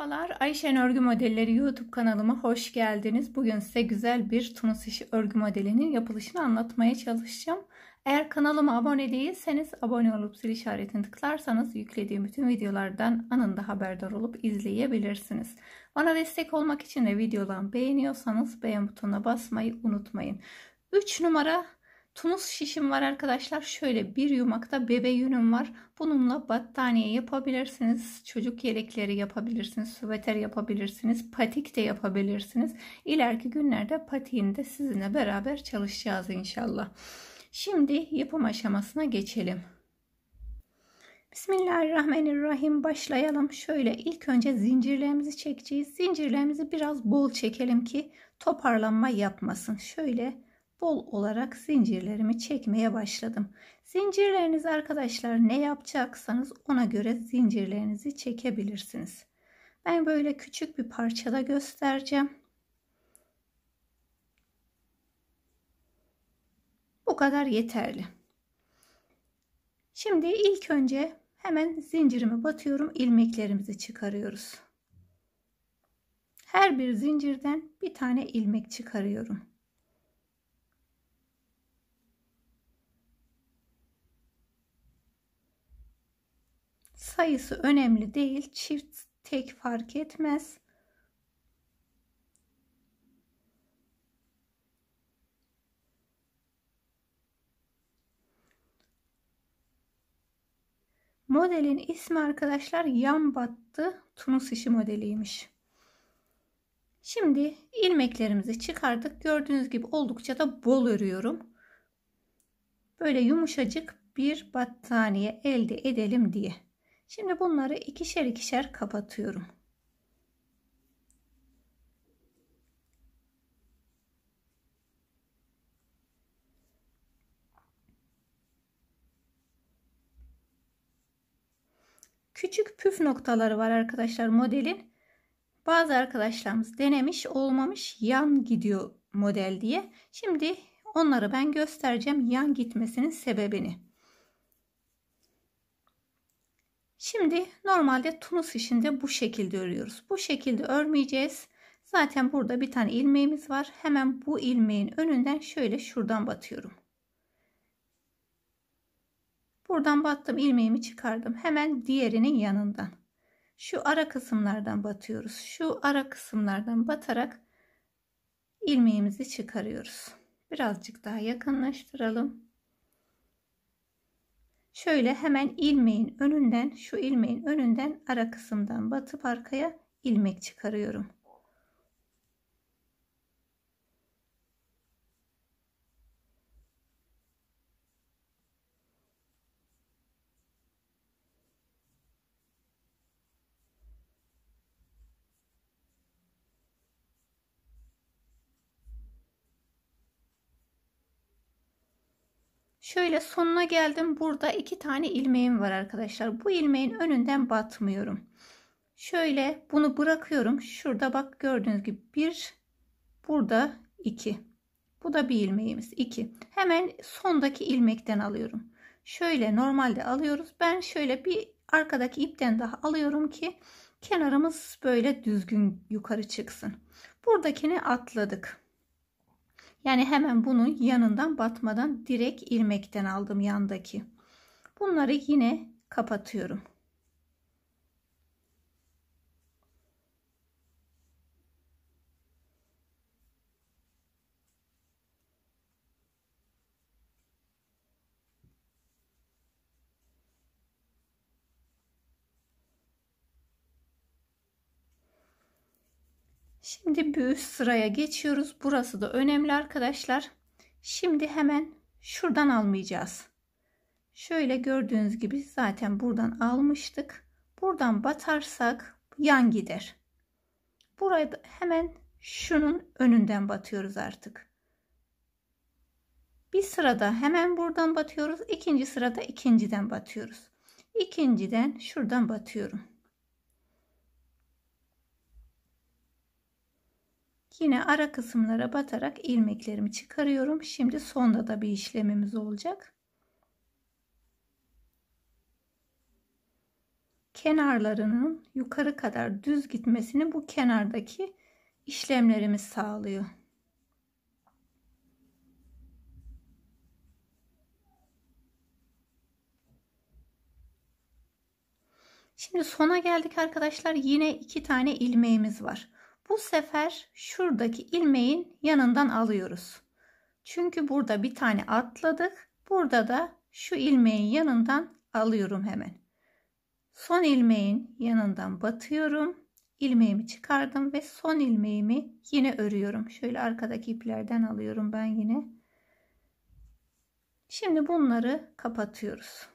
Merhabalar Ayşen Örgü Modelleri YouTube kanalıma hoş geldiniz. Bugün size güzel bir Tunus işi örgü modelinin yapılışını anlatmaya çalışacağım. Eğer kanalıma abone değilseniz abone olup zil işaretini tıklarsanız yüklediğim bütün videolardan anında haberdar olup izleyebilirsiniz. Bana destek olmak için de videolarımı beğeniyorsanız beğen butonuna basmayı unutmayın. 3 numara Tunus şişim var arkadaşlar. Şöyle bir yumakta bebe yünüm var. Bununla battaniye yapabilirsiniz. Çocuk yelekleri yapabilirsiniz. Süveter yapabilirsiniz. Patik de yapabilirsiniz. İleriki günlerde patiğini sizinle beraber çalışacağız inşallah. Şimdi yapım aşamasına geçelim. Bismillahirrahmanirrahim başlayalım. Şöyle ilk önce zincirlerimizi çekeceğiz. Zincirlerimizi biraz bol çekelim ki toparlanma yapmasın. Şöyle bol olarak zincirlerimi çekmeye başladım. Zincirleriniz arkadaşlar ne yapacaksanız ona göre zincirlerinizi çekebilirsiniz. Ben böyle küçük bir parçada göstereceğim. Bu kadar yeterli. Şimdi ilk önce hemen zincirimi batıyorum, ilmeklerimizi çıkarıyoruz. Her bir zincirden bir tane ilmek çıkarıyorum. sayısı önemli değil. Çift tek fark etmez. Modelin ismi arkadaşlar yan battı tunus işi modeliymiş. Şimdi ilmeklerimizi çıkardık. Gördüğünüz gibi oldukça da bol örüyorum. Böyle yumuşacık bir battaniye elde edelim diye. Şimdi bunları ikişer ikişer kapatıyorum. Küçük püf noktaları var arkadaşlar modelin. Bazı arkadaşlarımız denemiş olmamış yan gidiyor model diye. Şimdi onları ben göstereceğim yan gitmesinin sebebini. Şimdi normalde tunus işinde bu şekilde örüyoruz. Bu şekilde örmeyeceğiz. Zaten burada bir tane ilmeğimiz var. Hemen bu ilmeğin önünden şöyle şuradan batıyorum. Buradan battım ilmeğimi çıkardım. Hemen diğerinin yanından. Şu ara kısımlardan batıyoruz. Şu ara kısımlardan batarak ilmeğimizi çıkarıyoruz. Birazcık daha yakınlaştıralım. Şöyle hemen ilmeğin önünden şu ilmeğin önünden ara kısımdan batıp arkaya ilmek çıkarıyorum. Şöyle sonuna geldim. Burada iki tane ilmeğim var arkadaşlar. Bu ilmeğin önünden batmıyorum. Şöyle bunu bırakıyorum. Şurada bak gördüğünüz gibi bir burada iki. Bu da bir ilmeğimiz iki. Hemen sondaki ilmekten alıyorum. Şöyle normalde alıyoruz. Ben şöyle bir arkadaki ipten daha alıyorum ki kenarımız böyle düzgün yukarı çıksın. Buradakini atladık. Yani hemen bunun yanından batmadan direkt ilmekten aldım yandaki. Bunları yine kapatıyorum. Şimdi bir sıraya geçiyoruz. Burası da önemli arkadaşlar. Şimdi hemen şuradan almayacağız. Şöyle gördüğünüz gibi zaten buradan almıştık. Buradan batarsak yan gider. Burayı hemen şunun önünden batıyoruz artık. Bir sırada hemen buradan batıyoruz. İkinci sırada ikinciden batıyoruz. İkinciden şuradan batıyorum. Yine ara kısımlara batarak ilmeklerimi çıkarıyorum. Şimdi sonda da bir işlemimiz olacak. Kenarlarının yukarı kadar düz gitmesini bu kenardaki işlemlerimiz sağlıyor. Şimdi sona geldik arkadaşlar. Yine iki tane ilmeğimiz var. Bu sefer şuradaki ilmeğin yanından alıyoruz. Çünkü burada bir tane atladık. Burada da şu ilmeğin yanından alıyorum hemen. Son ilmeğin yanından batıyorum. ilmeğimi çıkardım ve son ilmeğimi yine örüyorum. Şöyle arkadaki iplerden alıyorum ben yine. Şimdi bunları kapatıyoruz.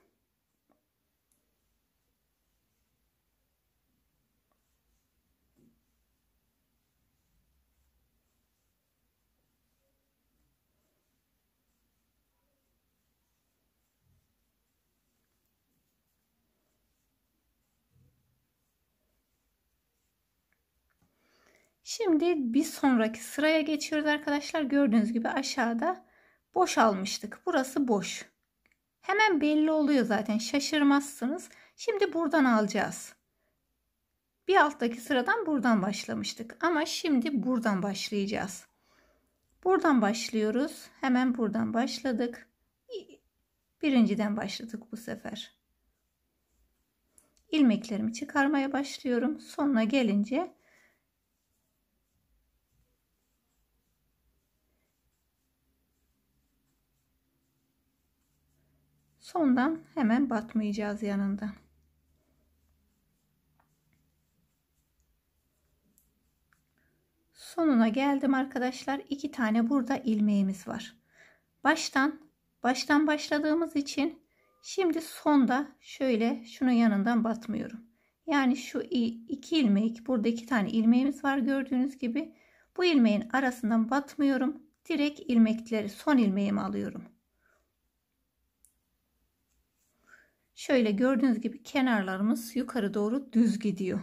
Şimdi bir sonraki sıraya geçiyoruz arkadaşlar. Gördüğünüz gibi aşağıda boş almıştık. Burası boş. Hemen belli oluyor zaten şaşırmazsınız. Şimdi buradan alacağız. Bir alttaki sıradan buradan başlamıştık. Ama şimdi buradan başlayacağız. Buradan başlıyoruz. Hemen buradan başladık. Birinciden başladık bu sefer. İlmeklerimi çıkarmaya başlıyorum. Sonuna gelince Sondan hemen batmayacağız yanında. Sonuna geldim arkadaşlar. İki tane burada ilmeğimiz var. Baştan baştan başladığımız için şimdi sonda şöyle şunun yanından batmıyorum. Yani şu iki ilmek burada iki tane ilmeğimiz var gördüğünüz gibi. Bu ilmeğin arasından batmıyorum. Direkt ilmekleri son ilmeğimi alıyorum. Şöyle gördüğünüz gibi kenarlarımız yukarı doğru düz gidiyor.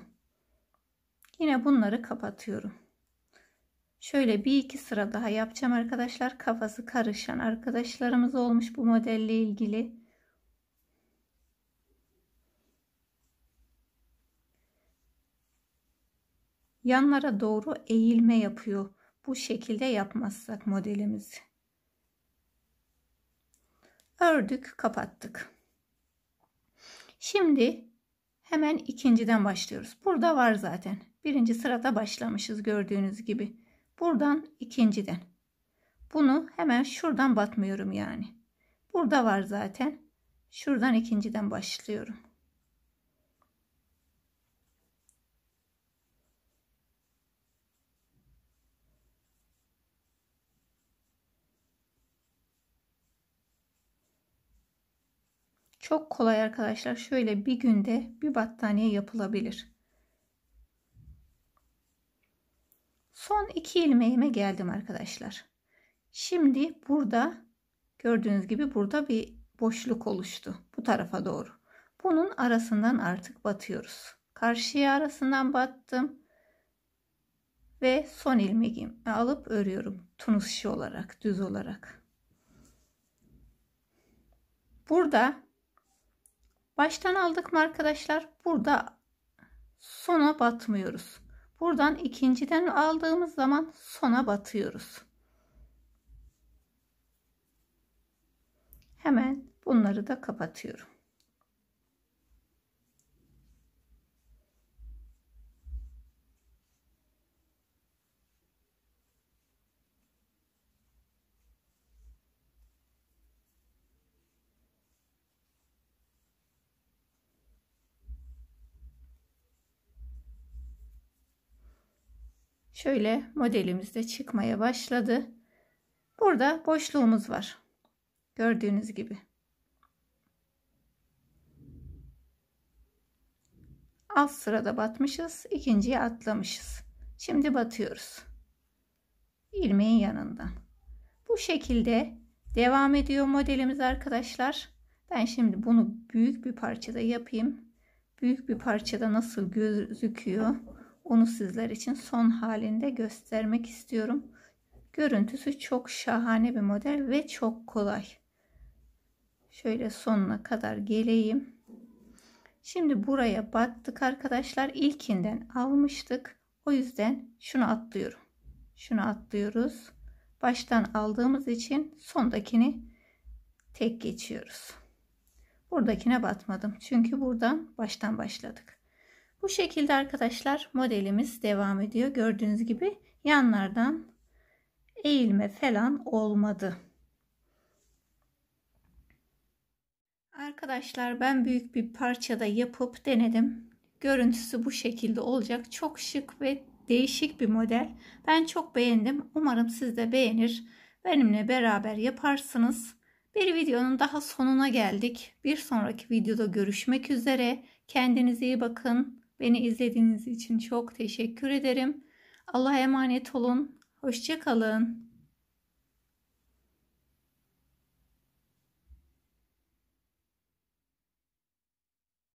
Yine bunları kapatıyorum. Şöyle bir iki sıra daha yapacağım arkadaşlar. Kafası karışan arkadaşlarımız olmuş bu modelle ilgili. Yanlara doğru eğilme yapıyor. Bu şekilde yapmazsak modelimizi. Ördük, kapattık. Şimdi hemen ikinciden başlıyoruz. Burada var zaten. Birinci sırada başlamışız gördüğünüz gibi. Buradan ikinciden. Bunu hemen şuradan batmıyorum yani. Burada var zaten. Şuradan ikinciden başlıyorum. Çok kolay arkadaşlar. Şöyle bir günde bir battaniye yapılabilir. Son iki ilmeğime geldim arkadaşlar. Şimdi burada gördüğünüz gibi burada bir boşluk oluştu. Bu tarafa doğru. Bunun arasından artık batıyoruz. Karşıya arasından battım. Ve son ilmeğimi alıp örüyorum. Tunus işi olarak, düz olarak. Burada Baştan aldık mı arkadaşlar? Burada sona batmıyoruz. Buradan ikinciden aldığımız zaman sona batıyoruz. Hemen bunları da kapatıyorum. Şöyle modelimiz de çıkmaya başladı. Burada boşluğumuz var. Gördüğünüz gibi. Alt sırada batmışız. ikinciye atlamışız. Şimdi batıyoruz. Ilmeğin yanından. Bu şekilde devam ediyor modelimiz arkadaşlar. Ben şimdi bunu büyük bir parçada yapayım. Büyük bir parçada nasıl gözüküyor? Onu sizler için son halinde göstermek istiyorum. Görüntüsü çok şahane bir model ve çok kolay. Şöyle sonuna kadar geleyim. Şimdi buraya battık arkadaşlar. İlkinden almıştık. O yüzden şunu atlıyorum. Şunu atlıyoruz. Baştan aldığımız için sondakini tek geçiyoruz. Buradakine batmadım. Çünkü buradan baştan başladık. Bu şekilde arkadaşlar modelimiz devam ediyor. Gördüğünüz gibi yanlardan eğilme falan olmadı. Arkadaşlar ben büyük bir parçada yapıp denedim. Görüntüsü bu şekilde olacak. Çok şık ve değişik bir model. Ben çok beğendim. Umarım siz de beğenir. Benimle beraber yaparsınız. Bir videonun daha sonuna geldik. Bir sonraki videoda görüşmek üzere. Kendinize iyi bakın. Beni izlediğiniz için çok teşekkür ederim. Allah'a emanet olun. Hoşçakalın.